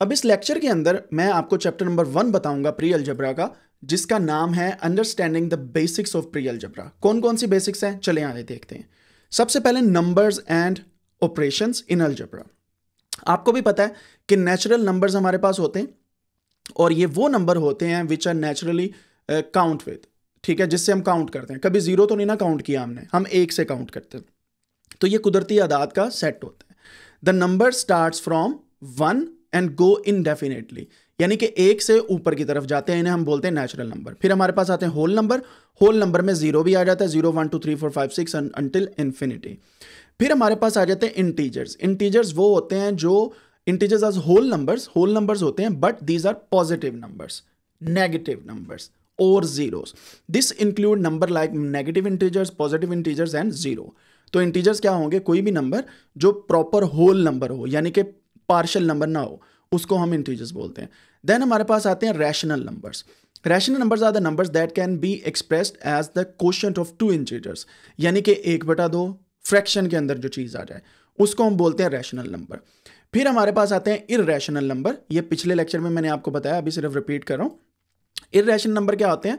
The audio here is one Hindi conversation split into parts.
अब इस लेक्चर के अंदर मैं आपको चैप्टर नंबर वन बताऊंगा प्री अलजबरा का जिसका नाम है understanding the basics of pre algebra कौन कौन सी बेसिक्स हैं चले आगे देखते हैं सबसे पहले numbers and operations in algebra आपको भी पता है कि नेचुरल नंबर्स हमारे पास होते हैं और ये वो नंबर होते हैं which are naturally count with ठीक है जिससे हम काउंट करते हैं कभी जीरो तो नहीं ना काउंट किया हमने हम एक से काउंट करते हैं तो ये कुदरती आदात का सेट होता है the number start from one and go indefinitely यानी कि एक से ऊपर की तरफ जाते हैं इन्हें हम बोलते हैं नेचुरल नंबर फिर हमारे पास आते हैं होल नंबर होल नंबर में जीरो भी आ जाता है zero one two three four five six until infinity फिर हमारे पास आ जाते हैं इंटीजर्स इंटीजर्स वो होते हैं जो इंटीजर्स आज होल नंबर्स होल नंबर्स होते हैं but these are positive numbers negative numbers और zeros this include number like negative integers positive integers and zero तो इंटीजर्स क्या होंगे कोई भी नंबर जो प्रॉपर होल नंबर हो यानी कि पार्शल नंबर ना हो उसको हम इंटीजर्स बोलते हैं देन हमारे पास आते हैं rational numbers rational numbers are the numbers that can be expressed as the question of two integers यानी कि एक बटा दो फ्रैक्शन के अंदर जो चीज़ आ जाए उसको हम बोलते हैं रैशनल नंबर फिर हमारे पास आते हैं इरेशनल नंबर ये पिछले लेक्चर में मैंने आपको बताया अभी सिर्फ रिपीट कर रहा हूँ इरेशनल नंबर क्या होते हैं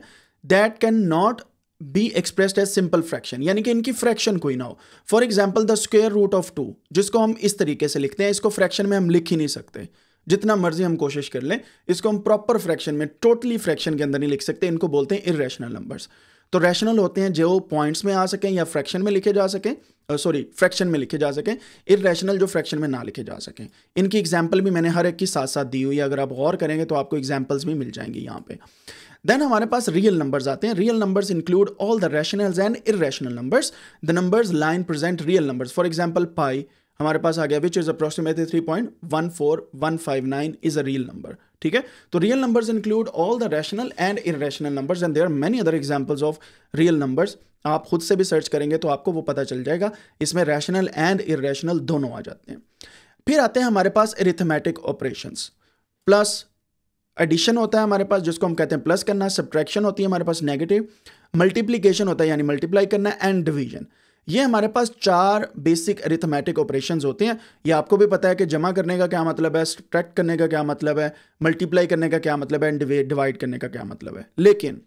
that can not be expressed as simple fraction यानी कि इनकी फ्रैक्शन कोई ना हो for example the square root of two जिसको हम इस तरीके से लिखते हैं इसको फ्रैक्शन में हम लिख ही नहीं सकते जितना मर्जी हम कोशिश कर लें इसको हम प्रॉपर फ्रैक्शन में टोटली totally फ्रैक्शन के अंदर नहीं लिख सकते इनको बोलते हैं इरेशनल नंबर्स तो रैशनल होते हैं जो पॉइंट्स में आ सकें या फ्रैक्शन में लिखे जा सकें सॉरी फ्रैक्शन में लिखे जा सकें इरेशनल जो फ्रैक्शन में ना लिखे जा सकें इनकी एग्जाम्पल भी मैंने हर एक की साथ साथ दी हुई है अगर आप गौर करेंगे तो आपको एग्जाम्पल्स भी मिल जाएंगी यहाँ पे देन हमारे पास रियल नंबर्स आते हैं real numbers include all the rational and irrational numbers the numbers line present real numbers for example pi हमारे पास आ गया which is approximately three point one four one five nine is a real number ठीक है तो real numbers include all the rational and irrational numbers and there many other examples of real numbers आप खुद से भी सर्च करेंगे तो आपको वो पता चल जाएगा इसमें रैशनल एंड इरेशनल दोनों आ जाते हैं फिर आते हैं हमारे पास एरिथमेटिक ऑपरेशन प्लस एडिशन होता है हमारे पास जिसको हम कहते हैं प्लस करना सब्ट्रैक्शन होती है हमारे पास नेगेटिव मल्टीप्लीकेशन होता है यानी मल्टीप्लाई करना एंड डिवीजन ये हमारे पास चार बेसिक एरिथमेटिक ऑपरेशंस होते हैं ये आपको भी पता है कि जमा करने का क्या मतलब है स्ट्रैक्ट करने का क्या मतलब है मल्टीप्लाई करने का क्या मतलब है एंड डिवाइड करने का क्या मतलब है लेकिन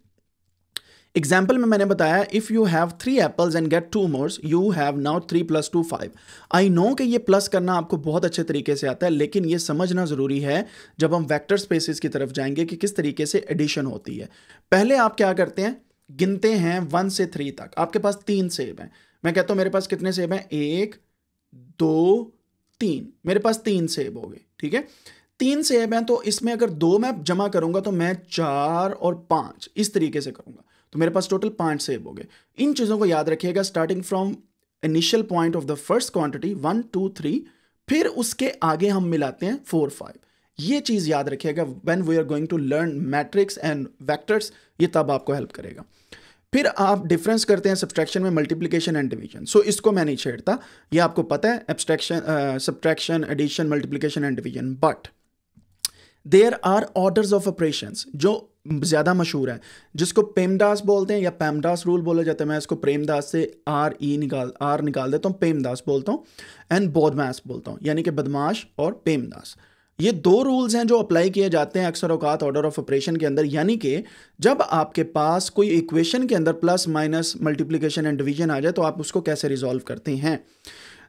एग्जाम्पल में मैंने बताया if you have three apples and get two mores you have now three plus two five I know कि ये प्लस करना आपको बहुत अच्छे तरीके से आता है लेकिन ये समझना ज़रूरी है जब हम वैक्टर स्पेसिस की तरफ जाएंगे कि किस तरीके से एडिशन होती है पहले आप क्या करते हैं गिनते हैं वन से थ्री तक आपके पास तीन सेब हैं मैं कहता हूं मेरे पास कितने सेब हैं एक दो तीन मेरे पास तीन सेब हो गए ठीक है तीन सेब हैं तो इसमें अगर दो मैं जमा करूंगा तो मैं चार और पांच इस तरीके से करूंगा तो मेरे पास टोटल पांच सेब हो गए इन चीज़ों को याद रखिएगा starting from initial point of the first quantity one two three फिर उसके आगे हम मिलाते हैं फोर फाइव ये चीज़ याद रखिएगा when we are going to learn matrix and vectors ये तब आपको हेल्प करेगा फिर आप डिफरेंस करते हैं सब्सट्रैक्शन में मल्टीप्लिकेशन एंड डिवीजन सो इसको मैं नहीं छेड़ता ये आपको पता है abstraction subtraction addition multiplication and division but there are orders of operation जो ज़्यादा मशहूर है जिसको पेमदास बोलते हैं या पेमदास रूल बोला जाता है मैं इसको प्रेमदास से आर ई e निकाल आर निकाल देता हूँ पेमदास बोलता हूँ एंड बोधमास बोलता हूँ यानी कि बदमाश और पेमदास ये दो रूल्स हैं जो अप्लाई किए जाते हैं अक्सर अवकात ऑर्डर ऑफ ऑपरेशन के अंदर यानी कि जब आपके पास कोई इक्वेशन के अंदर plus minus multiplication and division आ जाए तो आप उसको कैसे रिजॉल्व करते हैं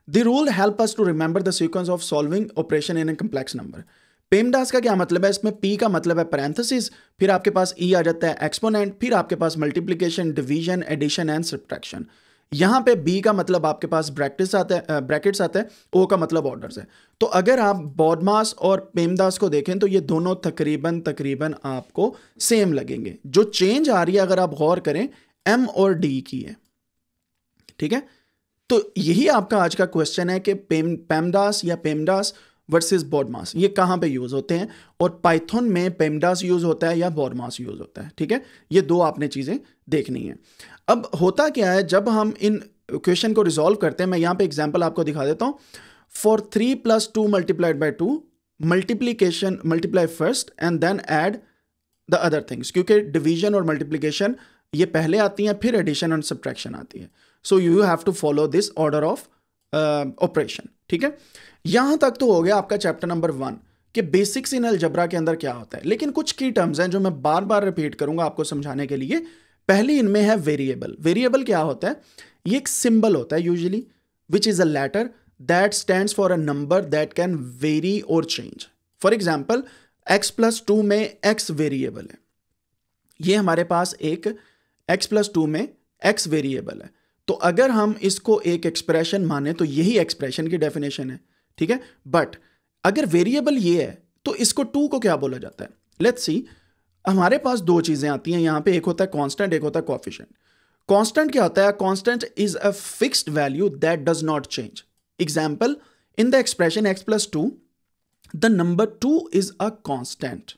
the rule help us to remember the sequence of solving operation in a complex number PEMDAS का क्या मतलब है इसमें पी का मतलब है पैरेंथेसिस फिर आपके पास ई e आ जाता है एक्सपोनेंट फिर आपके पास multiplication division addition and subtraction यहां पे बी का मतलब आपके पास ब्रैकेट्स आते हैं ब्रैकेट्स आते हैं ओ का मतलब ऑर्डर्स है तो अगर आप बॉडमास और पेमदास को देखें तो ये दोनों तकरीबन तकरीबन आपको सेम लगेंगे जो चेंज आ रही है अगर आप गौर करें एम और डी की है ठीक है तो यही आपका आज का क्वेश्चन है कि पेम पेमदास या पेमदास वर्सेस बॉडमास ये कहाँ पे यूज़ होते हैं और पाइथन में पेमडास यूज़ होता है या बॉडमास यूज़ होता है ठीक है ये दो आपने चीज़ें देखनी है अब होता क्या है जब हम इन क्वेश्चन को रिजोल्व करते हैं मैं यहां पे एग्जाम्पल आपको दिखा देता हूं for three plus two multiplied by two multiplication multiply first and then add the other things क्योंकि डिवीजन और मल्टीप्लीकेशन ये पहले आती हैं फिर एडिशन एंड सब्ट्रैक्शन आती है so you have to follow this order of operation ठीक है यहां तक तो हो गया आपका चैप्टर नंबर वन कि बेसिक्स इन अलजबरा के अंदर क्या होता है लेकिन कुछ की टर्म्स हैं जो मैं बार बार रिपीट करूंगा आपको समझाने के लिए पहली इनमें है वेरिएबल वेरिएबल क्या होता है ये एक सिंबल होता है usually which is a letter that stand for a number that can vary और change for example x plus two में एक्स वेरिएबल है ये हमारे पास एक एक्स प्लस टू में एक्स वेरिएबल है तो अगर हम इसको एक एक्सप्रेशन माने तो यही एक्सप्रेशन की डेफिनेशन है ठीक है बट अगर वेरिएबल ये है तो इसको टू को क्या बोला जाता है लेट्स सी हमारे पास दो चीज़ें आती हैं यहां पे एक होता है कांस्टेंट एक होता है कॉफिशेंट कांस्टेंट क्या होता है constant is a fixed value that does not change example in the expression x plus two the number two is a constant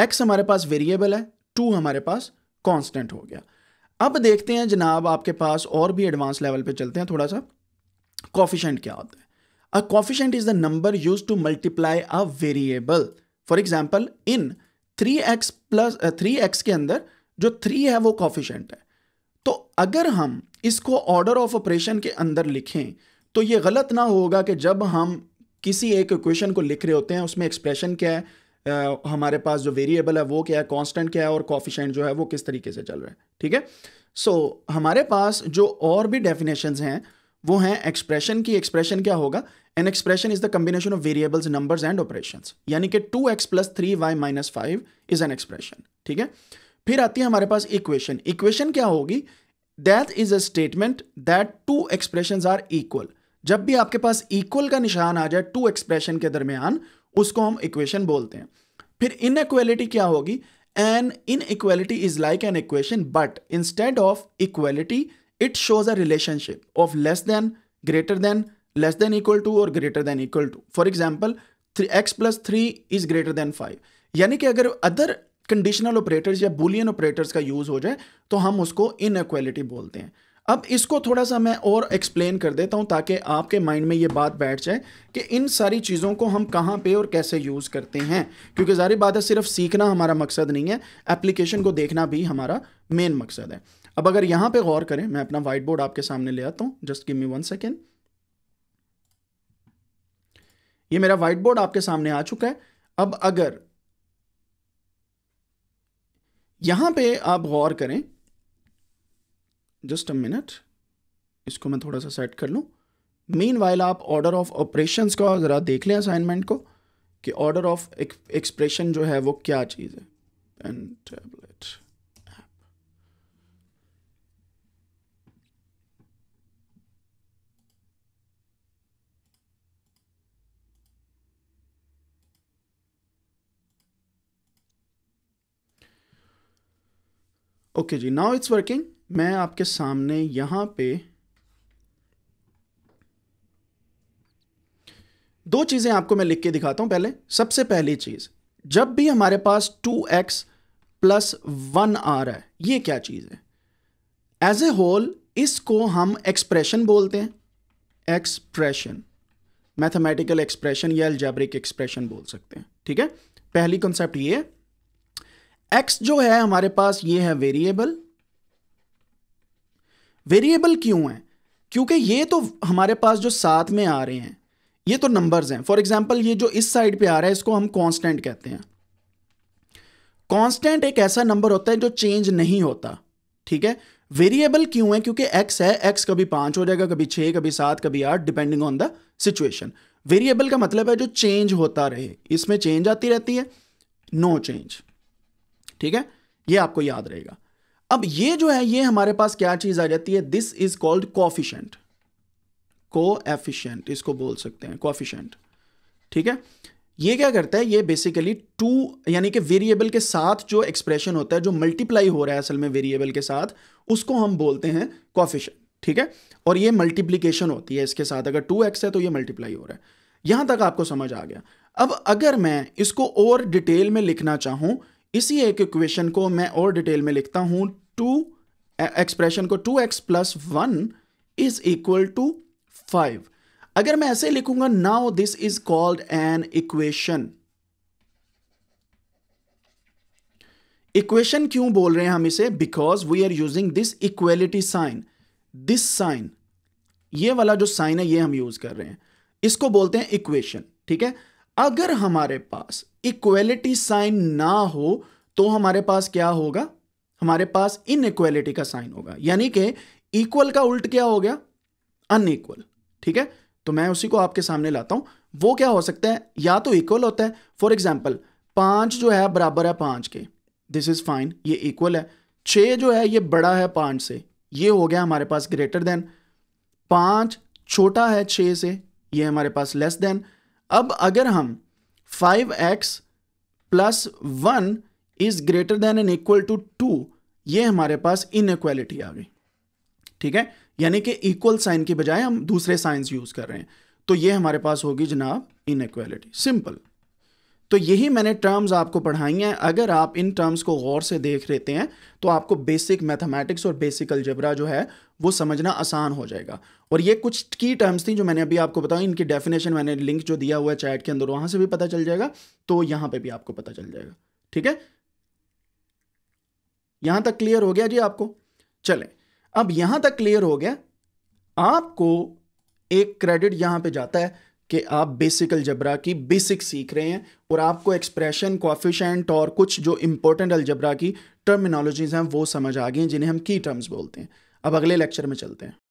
x हमारे पास वेरिएबल है टू हमारे पास कांस्टेंट हो गया अब देखते हैं जनाब आपके पास और भी एडवांस लेवल पे चलते हैं थोड़ा सा कॉफिशेंट क्या होता है a coefficient is the number use to multiply a variable for example in three x plus three x के अंदर जो थ्री है वो कॉफिशेंट है तो अगर हम इसको ऑर्डर ऑफ ऑपरेशन के अंदर लिखें तो ये गलत ना होगा कि जब हम किसी एक इक्वेशन को लिख रहे होते हैं उसमें एक्सप्रेशन क्या है आ, uh, हमारे पास जो वेरिएबल है वो क्या है कांस्टेंट क्या है और कॉफिशेंट जो है वो किस तरीके से चल रहा है ठीक है सो so, हमारे पास जो और भी डेफिनेशंस हैं वो है एक्सप्रेशन की एक्सप्रेशन क्या होगा an expression is the combination of variables numbers and operation यानी कि two x plus three y minus five is an expression ठीक है फिर आती है हमारे पास इक्वेशन इक्वेशन क्या होगी that is a statement that two expression are equal जब भी आपके पास इक्वल का निशान आ जाए टू एक्सप्रेशन के दरमियान उसको हम इक्वेशन बोलते हैं फिर इनक्वेलिटी क्या होगी an inequality is like an equation but instead of equality it shows a relationship of less than greater than less than equal to और greater than equal to for example three x plus three is greater than five यानी कि अगर अदर कंडीशनल ऑपरेटर्स या बुलियन ऑपरेटर्स का यूज़ हो जाए तो हम उसको इनक्वालिटी बोलते हैं अब इसको थोड़ा सा मैं और एक्सप्लेन कर देता हूं ताकि आपके माइंड में ये बात बैठ जाए कि इन सारी चीज़ों को हम कहाँ पे और कैसे यूज़ करते हैं क्योंकि जारी बात है सिर्फ सीखना हमारा मकसद नहीं है एप्लीकेशन को देखना भी हमारा मेन मकसद है अब अगर यहां पे गौर करें मैं अपना व्हाइट बोर्ड आपके सामने ले आता हूं just give me one second ये मेरा व्हाइट बोर्ड आपके सामने आ चुका है अब अगर यहां पे आप गौर करें जस्ट अ मिनट इसको मैं थोड़ा सा सेट कर लूं मेन वाइल आप ऑर्डर ऑफ ऑपरेशंस का ज़रा देख लें असाइनमेंट को कि ऑर्डर ऑफ एक्सप्रेशन जो है वो क्या चीज़ है एंड ओके जी नाउ इट्स वर्किंग मैं आपके सामने यहां पे दो चीज़ें आपको मैं लिख के दिखाता हूं पहले सबसे पहली चीज़ जब भी हमारे पास टू एक्स प्लस वन आ रहा है ये क्या चीज़ है एज ए होल इसको हम एक्सप्रेशन बोलते हैं एक्सप्रेशन मैथमेटिकल एक्सप्रेशन या एल्जेब्रिक एक्सप्रेशन बोल सकते हैं ठीक है पहली कॉन्सेप्ट ये है एक्स जो है हमारे पास ये है वेरिएबल वेरिएबल क्यों है क्योंकि ये तो हमारे पास जो साथ में आ रहे हैं ये तो नंबर्स हैं फॉर एग्जांपल ये जो इस साइड पे आ रहा है इसको हम कांस्टेंट कहते हैं कांस्टेंट एक ऐसा नंबर होता है जो चेंज नहीं होता ठीक है वेरिएबल क्यों है क्योंकि एक्स है एक्स कभी पांच हो जाएगा कभी छह कभी सात कभी आठ depending on the situation variable का मतलब है जो चेंज होता रहे इसमें चेंज आती रहती है नो no चेंज ठीक है ये आपको याद रहेगा अब ये जो है ये हमारे पास क्या चीज आ जाती है this is called coefficient efficient इसको बोल सकते हैं कोएफिशिएंट ठीक है ये क्या करता है ये बेसिकली टू यानी कि वेरिएबल के साथ जो एक्सप्रेशन होता है जो मल्टीप्लाई हो रहा है असल में वेरिएबल के साथ उसको हम बोलते हैं कॉफिशेंट ठीक है और ये मल्टीप्लीकेशन होती है इसके साथ अगर टू एक्स है तो ये मल्टीप्लाई हो रहा है यहां तक आपको समझ आ गया अब अगर मैं इसको और डिटेल में लिखना चाहूं इसी एक इक्वेशन को मैं और डिटेल में लिखता हूं टू एक्सप्रेशन को two x plus one is equal to five अगर मैं ऐसे लिखूंगा now this is called an equation equation क्यों बोल रहे हैं हम इसे because we are using this equality sign this sign ये वाला जो साइन है ये हम यूज कर रहे हैं इसको बोलते हैं इक्वेशन ठीक है अगर हमारे पास इक्वेलिटी साइन ना हो तो हमारे पास क्या होगा हमारे पास इक्वेलिटी का साइन होगा यानी कि इक्वल का उल्ट क्या हो गया अनइक्वल ठीक है तो मैं उसी को आपके सामने लाता हूं वो क्या हो सकता है या तो इक्वल होता है फॉर एग्जाम्पल पांच जो है बराबर है पांच के दिस इज फाइन ये इक्वल है छ जो है ये बड़ा है पांच से ये हो गया हमारे पास ग्रेटर देन पांच छोटा है छे से ये हमारे पास लेस देन अब अगर हम five x plus one is greater than and equal to two ये हमारे पास इनक्वालिटी आ गई ठीक है यानी कि इक्वल साइन की बजाय हम दूसरे साइंस यूज कर रहे हैं तो ये हमारे पास होगी जनाब इनक्वालिटी सिंपल तो यही मैंने टर्म्स आपको पढ़ाई हैं अगर आप इन टर्म्स को गौर से देख लेते हैं तो आपको बेसिक मैथमेटिक्स और बेसिक अलजबरा जो है वो समझना आसान हो जाएगा और ये कुछ की टर्म्स थी जो मैंने अभी आपको बताऊँ इनकी डेफिनेशन मैंने लिंक जो दिया हुआ है चैट के अंदर वहाँ से भी पता चल जाएगा तो यहाँ पर भी आपको पता चल जाएगा ठीक है यहाँ तक क्लियर हो गया जी आपको चलें अब यहाँ तक क्लियर हो गया आपको एक क्रेडिट यहाँ पे जाता है कि आप बेसिक अलजबरा की बेसिक सीख रहे हैं और आपको एक्सप्रेशन कॉफिशेंट और कुछ जो इम्पोर्टेंट अलजबरा की टर्मिनोलॉजीज़ हैं वो समझ आ गई हैं जिन्हें हम की टर्म्स बोलते हैं अब अगले लेक्चर में चलते हैं